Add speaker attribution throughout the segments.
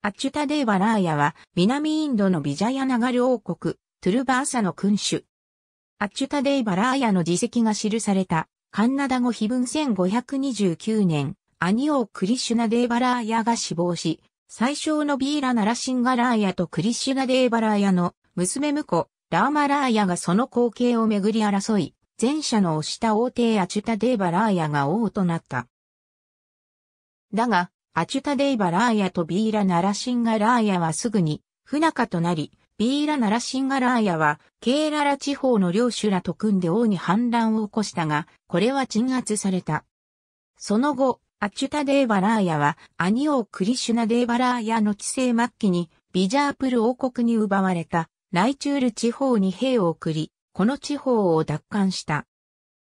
Speaker 1: アチュタデーバラーヤは
Speaker 2: 南インドのビジャヤナガル王国、トゥルバーサの君主。アチュタデイバラーヤの自責が記された、カンナダ語碑文1529年、兄王クリシュナデイバラーヤが死亡し、最小のビーラ・ナラシンガラーヤとクリシュナデイバラーヤの娘婿、ラーマラーヤがその光景をめぐり争い、前者の押した王帝アチュタデイバラーヤが王となった。だが、アチュタデイバラーヤとビーラナラシンガラーヤはすぐに不仲となり、ビーラナラシンガラーヤはケーララ地方の領主らと組んで王に反乱を起こしたが、これは鎮圧された。その後、アチュタデイバラーヤは、アニオクリシュナデイバラーヤの治世末期に、ビジャープル王国に奪われた、ライチュール地方に兵を送り、この地方を奪還した。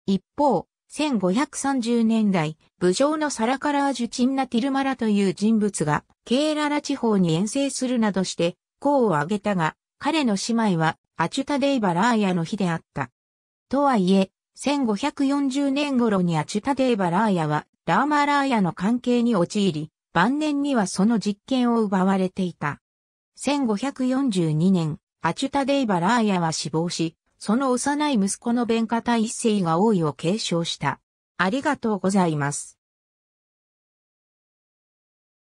Speaker 2: 一方、1530年代、武将のサラカラージュチンナティルマラという人物が、ケーララ地方に遠征するなどして、功を挙げたが、彼の姉妹は、アチュタデイバラーヤの日であった。とはいえ、1540年頃にアチュタデイバラーヤは、ラーマラーヤの関係に陥り、晩年にはその実権を奪われていた。1542年、アチュタデイバラーヤは死亡し、その幼い息子の弁体、一世が王位を継承した。ありがとうございます。